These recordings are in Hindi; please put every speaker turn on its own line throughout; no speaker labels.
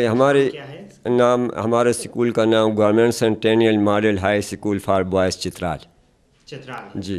है हमारे नाम हमारे स्कूल का नाम government centennial model high school for boys Chitral Chitral जी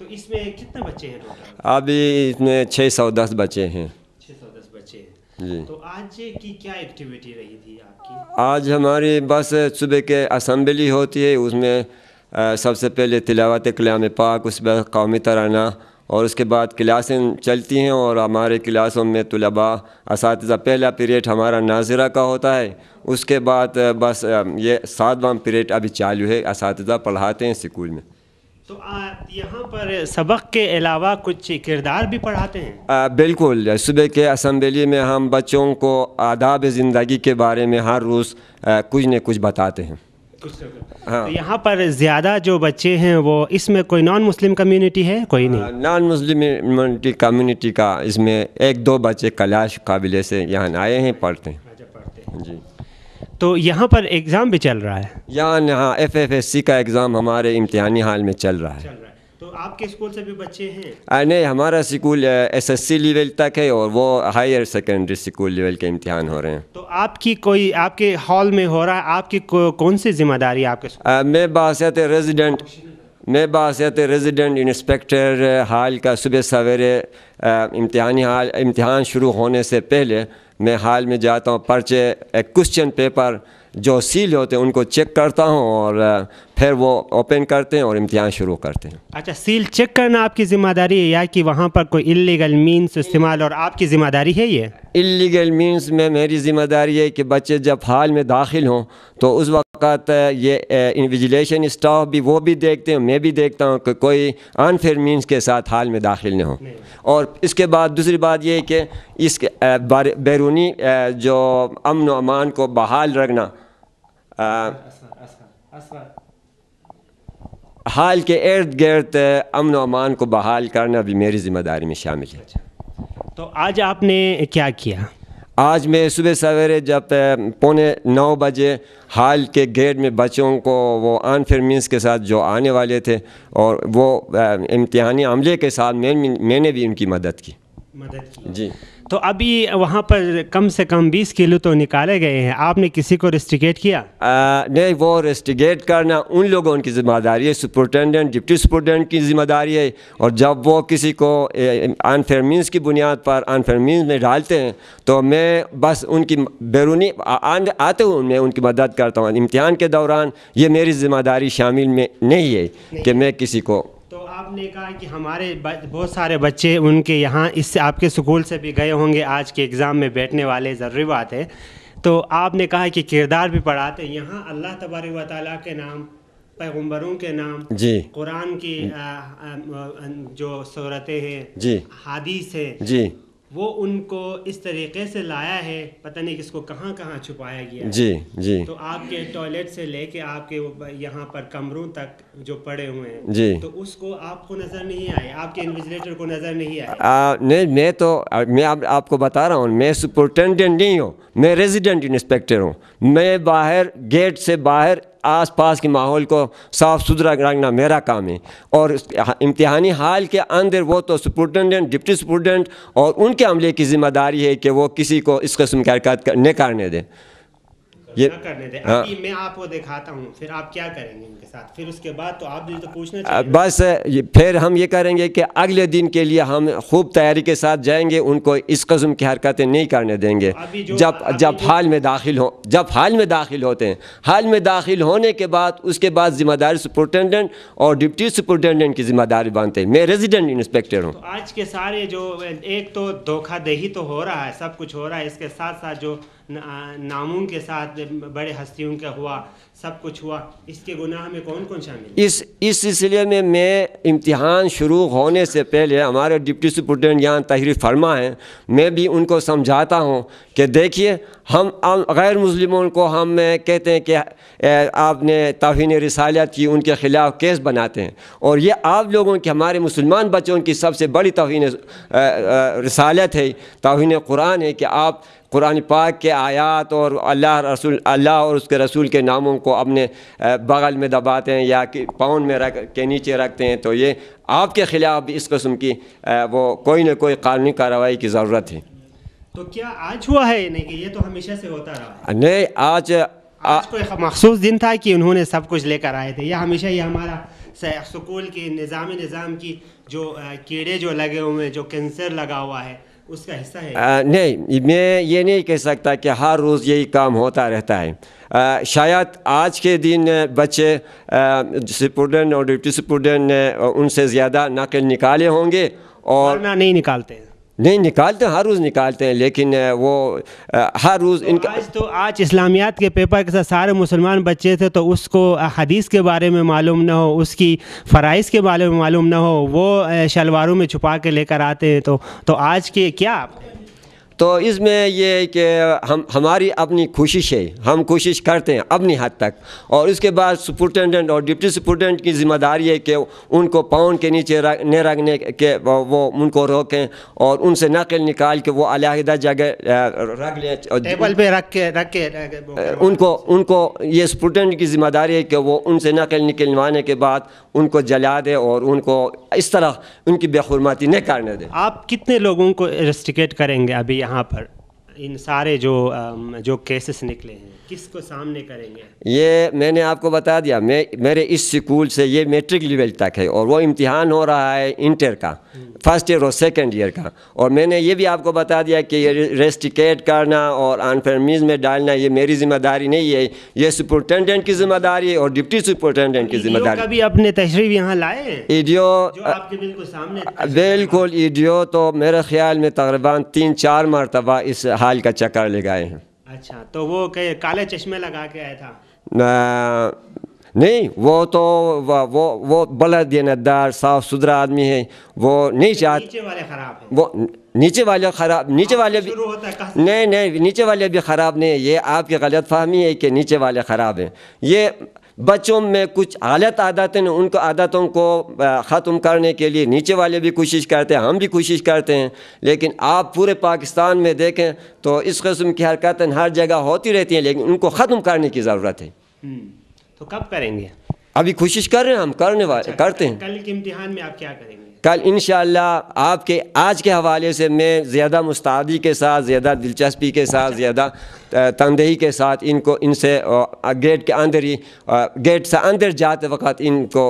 तो इसमें कितने बच्चे हैं
अभी इसमें छः सौ दस बच्चे हैं छः सौ दस बच्चे हैं जी
तो आज की क्या एक्टिविटी रही थी आपकी
आज हमारी बस सुबह के असम्बली होती है उसमें सबसे पहले तिलावत कलाम पाक उस पर कौमी तराना और उसके बाद क्लासें चलती हैं और हमारे क्लासों में तलबा इस पहला पीरियड हमारा नाजरा का होता है उसके बाद बस ये सातवां पीरियड अभी चालू है इस पढ़ाते हैं स्कूल में
तो यहाँ पर सबक के अलावा कुछ किरदार भी पढ़ाते हैं
आ, बिल्कुल सुबह के असम्बली में हम बच्चों को आदाब ज़िंदगी के बारे में हर रोज़ कुछ न कुछ बताते हैं हाँ। तो
यहाँ पर ज़्यादा जो बच्चे हैं वो इसमें कोई नॉन मुस्लिम कम्युनिटी है
कोई नहीं नॉन मुस्लिम कम्युनिटी का इसमें एक दो बच्चे कलाश काबिले से यहाँ आए हैं पढ़ते हैं अच्छा, जी
तो यहाँ पर एग्ज़ाम भी चल रहा
है यहाँ यहाँ एफ एफ एस सी का एग्ज़ाम हमारे इम्तहानी हाल में चल रहा है, चल रहा है।
तो आपके स्कूल से भी बच्चे हैं
नहीं हमारा स्कूल एसएससी लेवल तक है और वो हायर सेकेंडरी स्कूल लेवल के इम्तिहान हो रहे हैं तो
आपकी कोई आपके हॉल में हो रहा है आपकी को, कौन सी जिम्मेदारी आपके
आ, मैं बासियत रेजिडेंट मैं बासियत रेजिडेंट इंस्पेक्टर हाल का सुबह सवेरे इम्तहानी हाल इम्तहान शुरू होने से पहले मैं हाल में जाता हूँ पर्चे क्वेश्चन पेपर जो सील होते हैं उनको चेक करता हूँ और फिर वो ओपन करते हैं और इम्तहान शुरू करते हैं
अच्छा सील चेक करना आपकी ज़िम्मेदारी है या कि वहाँ पर कोई इलीगल मीन्स इस्तेमाल और आपकी ज़िम्मेदारी है ये
इलीगल मीन्स में मेरी ज़िम्मेदारी है कि बच्चे जब हाल में दाखिल हों तो उस वक्त ये इन्विजिलेशन स्टाफ भी वो भी देखते हैं मैं भी देखता हूँ कि कोई अनफेयर मीन्स के साथ हाल में दाखिल न हो और इसके बाद दूसरी बात यह कि इस बैरूनी जो अमन अमान को बहाल रखना हाल के इर्द गिर्द अमन अमान को बहाल करना भी मेरी ज़िम्मेदारी में शामिल है तो आज आपने क्या किया आज मैं सुबह सवेरे जब पौने नौ बजे हाल के गेट में बच्चों को वो आन फिर के साथ जो आने वाले थे और वो इम्तहानी अमले के साथ मैं मैंने भी उनकी मदद की मदद की जी तो अभी वहाँ
पर कम से कम 20 किलो तो निकाले गए हैं आपने किसी को रेस्टिगेट किया
आ, नहीं वो रेस्टिगेट करना उन लोगों की जिम्मेदारी है सुपरटेंडेंट डिप्टी सुपरटेंडेंट की जिम्मेदारी है और जब वो किसी को अनफेयर मीन्स की बुनियाद पर अनफेयर मीन्स में डालते हैं तो मैं बस उनकी बैरूनी आते हुए मैं उनकी मदद करता हूँ इम्तहान के दौरान ये मेरी जिम्मेदारी शामिल में नहीं है कि मैं किसी को
आपने कहा कि हमारे बहुत सारे बच्चे उनके यहाँ इससे आपके स्कूल से भी गए होंगे आज के एग्ज़ाम में बैठने वाले ज़रूरी बात है तो आपने कहा कि किरदार भी पढ़ाते यहाँ अल्लाह तबारक वाली के नाम पैगम्बरों के नाम जी कुरान की जो सूरतें हैं जी हादीस है जी वो उनको इस तरीके से लाया है पता नहीं किसको कहाँ कहाँ छुपाया गया है। जी जी तो आपके टॉयलेट से लेके आपके यहाँ पर कमरों तक जो पड़े हुए हैं जी तो उसको आपको नज़र नहीं आए आपके इन्विजिलेटर को नज़र नहीं आए
आ, नहीं मैं तो मैं आप, आपको बता रहा हूँ मैं सुपरटेंडेंट नहीं हूँ मैं रेजिडेंट इंस्पेक्टर हूँ मैं बाहर गेट से बाहर आस पास के माहौल को साफ़ सुथरा रखना मेरा काम है और इम्तहानी हाल के अंदर वो तो सुपरटेंडेंट डिप्टी सुपरटेंडेंट और उनके अमले की ज़िम्मेदारी है कि वो किसी को इस कस्म की हरकत नहीं करने दें ये तो करने दें हाँ। अभी
मैं आपको दिखाता हूँ फिर आप क्या करेंगे इनके साथ फिर उसके बाद तो आप तो पूछना
बस फिर हम ये करेंगे कि अगले दिन के लिए हम खूब तैयारी के साथ जाएंगे उनको इस कस्म की हरकतें नहीं करने देंगे तो जब जब हाल में दाखिल हो जब हाल में दाखिल होते हैं हाल में दाखिल होने के बाद उसके बाद जिम्मेदारी सुपरिटेंडेंट और डिप्टी सुपरिटेंडेंट की जिम्मेदारी बांधते हैं मैं रेजिडेंट इंस्पेक्टर हूँ तो
आज के सारे जो एक तो धोखादही तो हो रहा है सब कुछ हो रहा है इसके साथ साथ जो नामों के साथ बड़े हस्तियों का हुआ सब कुछ हुआ इसके गुनाह में कौन कौन शामिल
इस इस सिलसिले में मैं इम्तिहान शुरू होने से पहले हमारे डिप्टी सुप्रिटेंडेंट यहाँ तहरीर फरमा है मैं भी उनको समझाता हूँ कि देखिए हम गैर मुस्लिमों को हम कहते हैं कि आपने तोहन रसालत की उनके ख़िलाफ़ केस बनाते हैं और ये आप लोगों की हमारे मुसलमान बच्चों की सबसे बड़ी तोहन रसालत है तोहन कुरान है कि आप कुरान पाक के आयात और अल्लाह रसूल अल्लाह और उसके रसूल के नामों को अपने बगल में दबाते हैं या कि पाउंड में रख के नीचे रखते हैं तो ये आपके ख़िलाफ़ भी इस कस्म की वो कोई ना कोई कानूनी कार्रवाई की ज़रूरत है
तो क्या आज हुआ है नहीं कि ये तो हमेशा से होता रहा
नहीं आज आज एक मखसूस दिन था
कि उन्होंने सब कुछ लेकर आए थे यह हमेशा ही हमारा स्कूल के निज़ामी निज़ाम की जो कीड़े जो लगे हुए हैं जो कैंसर लगा हुआ है उसका हिस्सा है
आ, नहीं मैं ये नहीं कह सकता कि हर रोज़ यही काम होता रहता है आ, शायद आज के दिन बच्चे स्टूडेंट और डिप्टी स्टूडेंट उनसे ज़्यादा नकल निकाले होंगे और नहीं निकालते हैं नहीं निकालते हैं हर रोज़ निकालते हैं लेकिन वो हर रोज़ तो इनका आज तो
आज इस्लामियात के पेपर के साथ सारे मुसलमान बच्चे थे तो उसको हदीस के बारे में मालूम ना हो उसकी फ़राइज़ के बारे में मालूम ना हो वो शलवारों में छुपा के लेकर आते हैं तो तो आज के क्या आप
तो इसमें ये कि हम हमारी अपनी कोशिश है हम कोशिश करते हैं अपनी हद तक और उसके बाद सुपरटेंडेंट और डिप्टी सुपरटेंडेंट की जिम्मेदारी है कि उनको पाउन के नीचे रख न रखने के वो उनको रोकें और उनसे नकल निकाल के वो अलहदा जगह रख लें टेबल पे रख के रख के उनको उनको ये सुपरटेंडेंट की जिम्मेदारी है कि वो उनसे नकल निकलवाने के बाद उनको जला दें और उनको इस तरह उनकी बेहरमती नहीं करने दें
आप कितने लोगों को इन्वेस्टिगेट करेंगे अभी यहाँ पर इन सारे जो जो केसेस निकले हैं किसको सामने करेंगे
ये मैंने आपको बता दिया मैं मेरे इस स्कूल से ये मेट्रिक लेवल तक है और वो इम्तिहान हो रहा है इंटर का फर्स्ट ईयर और सेकेंड ईयर का और मैंने ये भी आपको बता दिया कि ये रेस्टिकेट करना और अनफर्मीज में डालना ये मेरी जिम्मेदारी नहीं है ये सुपरटेंडेंट की जिम्मेदारी है और डिप्टी सुपरटेंडेंट की जिम्मेदारी
अभी अपने तशरीफ यहाँ लाए
ईडियो बिल्कुल ईडियो तो मेरे ख्याल में तकरीबन तीन चार मरतबा इस हाल का चक्कर लगाए हैं
अच्छा तो वो कहे काले चश्मे लगा के आया था
आ, नहीं वो तो वो वो, वो बला नदार साफ सुथरा आदमी है वो नहीं अच्छा, चाहते नीचे वाले खराब है वो नीचे वाले खराब नीचे वाले भी होता है नहीं नहीं नीचे वाले भी खराब नहीं है ये आपकी गलत फहमी है कि नीचे वाले खराब हैं ये बच्चों में कुछ हालत आदतें उनको आदतों को ख़त्म करने के लिए नीचे वाले भी कोशिश करते हैं हम भी कोशिश करते हैं लेकिन आप पूरे पाकिस्तान में देखें तो इस कस्म की हरकतें हर जगह होती रहती हैं लेकिन उनको ख़त्म करने की ज़रूरत है हम्म, तो कब करेंगे अभी कोशिश कर रहे हैं हम करने वाले अच्छा, करते हैं
कल के इम्तिहान में आप क्या करेंगे
कल इन आपके आज के हवाले से मैं ज़्यादा मुस्तादी के साथ ज़्यादा दिलचस्पी के साथ ज़्यादा तनदही के साथ इनको इनसे गेट के अंदर ही गेट से अंदर जाते वक्त इनको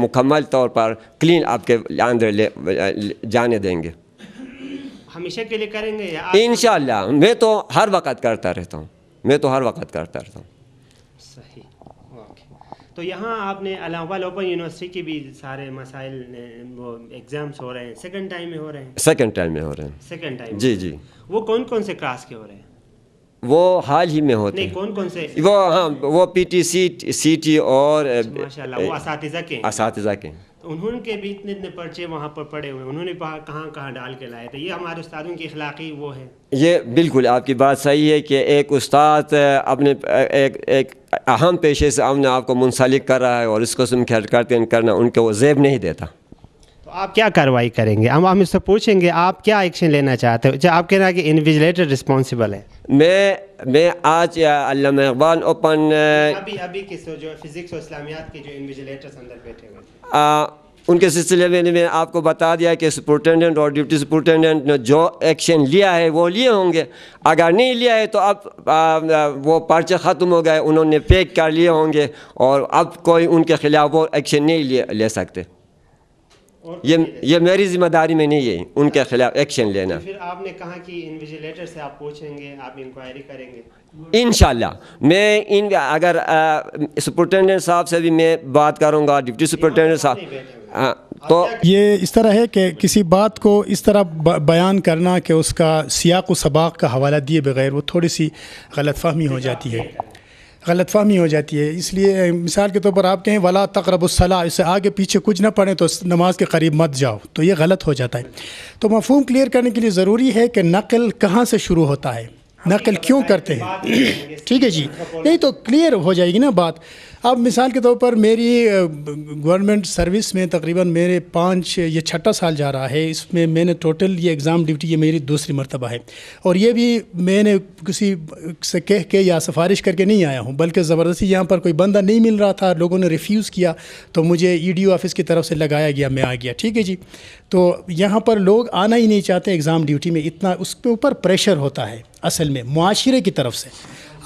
मुकम्मल तौर पर क्लीन आपके अंदर ले जाने देंगे
हमेशा के लिए करेंगे
इन मैं तो हर वक्त करता रहता हूँ मैं तो हर वक्त करता रहता हूँ
तो यहाँ आपने अलाहाबाद ओपन यूनिवर्सिटी के भी सारे मसाइल वो एग्ज़ाम्स हो रहे हैं सेकंड टाइम में हो रहे हैं
सेकंड टाइम में हो रहे हैं सेकंड टाइम जी जी
वो कौन कौन से क्लास के हो रहे हैं
वो हाल ही में होते नहीं, कौन कौन से वो हाँ वो P T C C T और अच्छा, माशाल्लाह वो के के
तो उन्होंने भी इतने इतने पर्चे वहाँ पर पड़े हुए उन्होंने कहाँ कहाँ डाल के लाए थे ये हमारे उस्तादों की अखलाकी वो है
ये बिल्कुल आपकी बात सही है कि एक उस्ताद अपने एक एक अहम पेशे से अपने आप को मुंसलिक कर रहा है और इस कस्म के हरकतें करना उनको वो जेब नहीं देता
आप क्या कार्रवाई करेंगे हम हम इससे पूछेंगे आप क्या एक्शन लेना चाहते हो जो अच्छा, आप कह रहे हैं कि इन्विजिलेटर
रिस्पॉन्सिबल है मैं मैं आज ओपन अभी अभी किस
जो फिज़िक्स और इस्लामियात के जो इन्विजिलेटर्स अंदर बैठे
हुए उनके सिलसिले में मैंने आपको बता दिया कि सुपरटेंडेंट और डिप्टी सुपरटेंडेंट ने जो एक्शन लिया है वो लिए होंगे अगर नहीं लिया है तो अब वो पर्चे ख़त्म हो गए उन्होंने पैक कर लिए होंगे और अब कोई उनके खिलाफ वो एक्शन नहीं ले सकते ये ये मेरी जिम्मेदारी में नहीं है उनके खिलाफ एक्शन लेना फिर
आपने कहा कि इन्विजिलेटर से आप पूछेंगे आप इंक्वायरी करेंगे
इन मैं इन अगर सुपरिटेंडेंट साहब से भी मैं बात करूंगा डिप्टी सुपरिटेंडेंट साहब हाँ, तो
ये इस तरह है कि किसी बात को इस तरह बयान करना कि उसका सियाक व सबाक का हवाला दिए बगैर वो थोड़ी सी गलतफहमी हो जाती है गलत फहमी हो जाती है इसलिए मिसाल के तौर पर आप कहें वला तकरबसला इससे आगे पीछे कुछ ना पढ़ें तो नमाज के करीब मत जाओ तो ये गलत हो जाता है तो मफहम क्लियर करने के लिए ज़रूरी है कि नकल कहाँ से शुरू होता है नकल क्यों करते हैं ठीक है जी नहीं तो क्लियर हो जाएगी ना बात अब मिसाल के तौर पर मेरी गवर्नमेंट सर्विस में तकरीबन मेरे पाँच या छठा साल जा रहा है इसमें मैंने टोटल ये एग्ज़ाम ड्यूटी ये मेरी दूसरी मरतबा है और ये भी मैंने किसी से कह के या सिफारिश करके नहीं आया हूँ बल्कि ज़बरदस्ती यहाँ पर कोई बंदा नहीं मिल रहा था लोगों ने रिफ्यूज़ किया तो मुझे ई e ऑफ़िस की तरफ से लगाया गया मैं आ गया ठीक है जी तो यहाँ पर लोग आना ही नहीं चाहते एग्ज़ाम ड्यूटी में इतना उसके ऊपर प्रेशर होता है असल में माशरे की तरफ से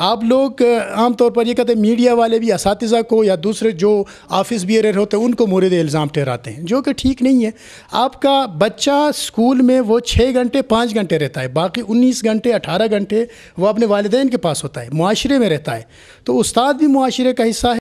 आप लोग आम तौर पर ये कहते हैं मीडिया वाले भी इस को या दूसरे जो ऑफिस बियर होते हैं उनको मुरद इल्ज़ाम ठहराते हैं जो कि ठीक नहीं है आपका बच्चा स्कूल में वो छः घंटे पाँच घंटे रहता है बाकी उन्नीस घंटे अठारह घंटे वो अपने वालदेन के पास होता है माशरे में रहता है तो उस्ताद भी माशरे का हिस्सा है